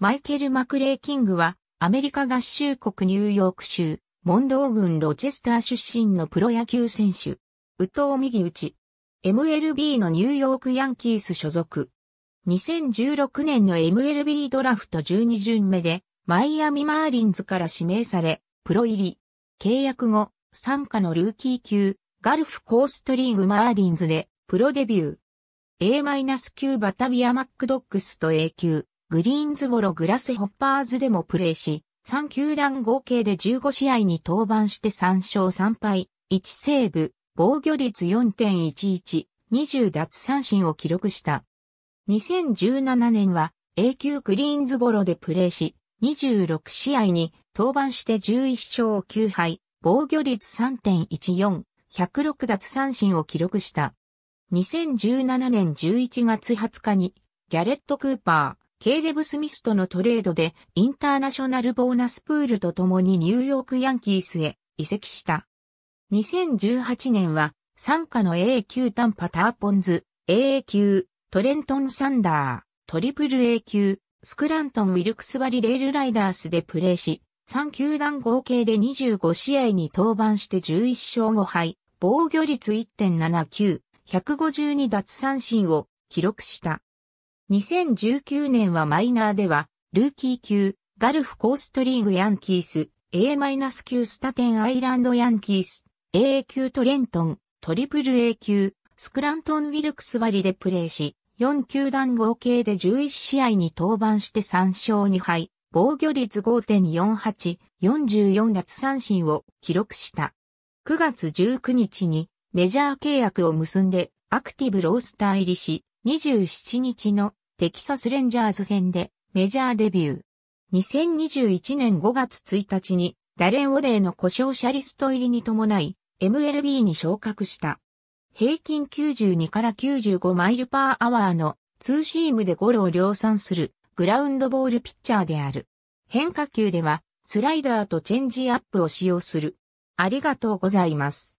マイケル・マクレー・キングは、アメリカ合衆国ニューヨーク州、モンロー郡ロチェスター出身のプロ野球選手。宇藤右打ち。MLB のニューヨークヤンキース所属。2016年の MLB ドラフト12巡目で、マイアミマーリンズから指名され、プロ入り。契約後、参加のルーキー級、ガルフコーストリーグマーリンズで、プロデビュー。A-9 バタビアマックドックスと A 級。グリーンズボログラスホッパーズでもプレーし、3球団合計で15試合に登板して3勝3敗、1セーブ、防御率4.11、20奪三振を記録した。2017年は A 級グリーンズボロでプレーし、26試合に登板して11勝9敗、防御率3.14、106奪三振を記録した。2017年11月20日にギャレット・クーパー、ケイレブ・スミスとのトレードでインターナショナルボーナスプールと共にニューヨークヤンキースへ移籍した。2018年は参加の AA 級タンパターポンズ、AA 級、トレントン・サンダー、トリプル A 級、スクラントン・ウィルクスバリ・レールライダースでプレーし、3球団合計で25試合に登板して11勝5敗、防御率1.79、152奪三振を記録した。2019年はマイナーでは、ルーキー級、ガルフコーストリーグヤンキース、A- 9スタテンアイランドヤンキース、AA 級トレントン、トリプル A 級、スクラントン・ウィルクスバリでプレーし、4球団合計で11試合に登板して3勝2敗、防御率5.48、44奪三振を記録した。9月19日にメジャー契約を結んでアクティブロースター入りし、27日のテキサスレンジャーズ戦でメジャーデビュー。2021年5月1日にダレン・オデーの故障者リスト入りに伴い MLB に昇格した。平均92から95マイルパーアワーのツーシームでゴロを量産するグラウンドボールピッチャーである。変化球ではスライダーとチェンジアップを使用する。ありがとうございます。